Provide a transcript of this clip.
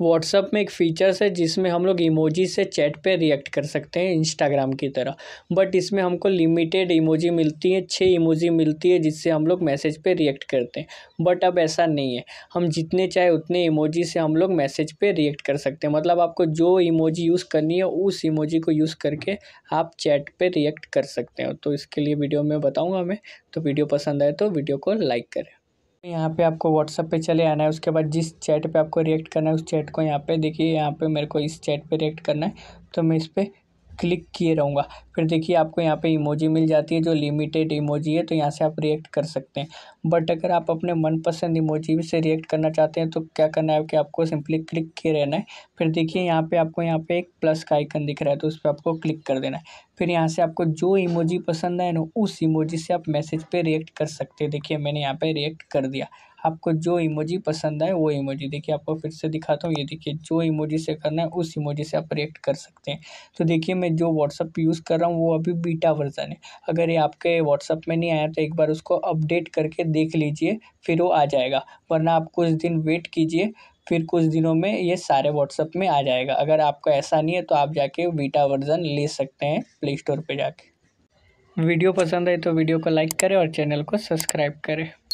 WhatsApp में एक features है जिसमें हम लोग इमोजी से चैट पे रिएक्ट कर सकते हैं इंस्टाग्राम की तरह बट इसमें हमको लिमिटेड इमोजी मिलती है छः इमोजी मिलती है जिससे हम लोग मैसेज पे रिएक्ट करते हैं बट अब ऐसा नहीं है हम जितने चाहे उतने इमोजी से हम लोग मैसेज पे रिएक्ट कर सकते हैं मतलब आपको जो इमोजी यूज़ करनी है उस इमोजी को यूज़ करके आप चैट पर रिएक्ट कर सकते हैं तो इसके लिए वीडियो में बताऊँगा मैं तो वीडियो पसंद आए तो वीडियो को लाइक करें यहाँ पे आपको व्हाट्सअप पे चले आना है उसके बाद जिस चैट पे आपको रिएक्ट करना है उस चैट को यहाँ पे देखिए यहाँ पे मेरे को इस चैट पे रिएक्ट करना है तो मैं इस पर क्लिक किए रहूँगा फिर देखिए आपको यहाँ पे इमोजी मिल जाती है जो लिमिटेड इमोजी है तो यहाँ से आप रिएक्ट कर सकते हैं बट अगर आप अपने मनपसंद इमोजी से रिएक्ट करना चाहते हैं तो क्या करना है कि आपको सिंपली क्लिक किए रहना है फिर देखिए यहाँ पे आपको यहाँ पे एक प्लस का आइकन दिख रहा है तो उस पर आपको क्लिक कर देना है फिर यहाँ से आपको जो इमोजी पसंद है ना उस इमोजी से आप मैसेज पर रिएक्ट कर सकते हैं देखिए मैंने यहाँ पर रिएक्ट कर दिया आपको जो इमोजी पसंद आए वो इमोजी देखिए आपको फिर से दिखाता हूँ ये देखिए जो इमोजी से करना है उस इमोजी से आप रिएक्ट कर सकते हैं तो देखिए मैं जो व्हाट्सअप यूज़ कर रहा हूँ वो अभी बीटा वर्ज़न है अगर ये आपके व्हाट्सअप में नहीं आया तो एक बार उसको अपडेट करके देख लीजिए फिर वो आ जाएगा वरना आप कुछ दिन वेट कीजिए फिर कुछ दिनों में ये सारे व्हाट्सअप में आ जाएगा अगर आपको ऐसा नहीं है तो आप जाके बीटा वर्ज़न ले सकते हैं प्ले स्टोर पर जाके वीडियो पसंद आए तो वीडियो को लाइक करें और चैनल को सब्सक्राइब करें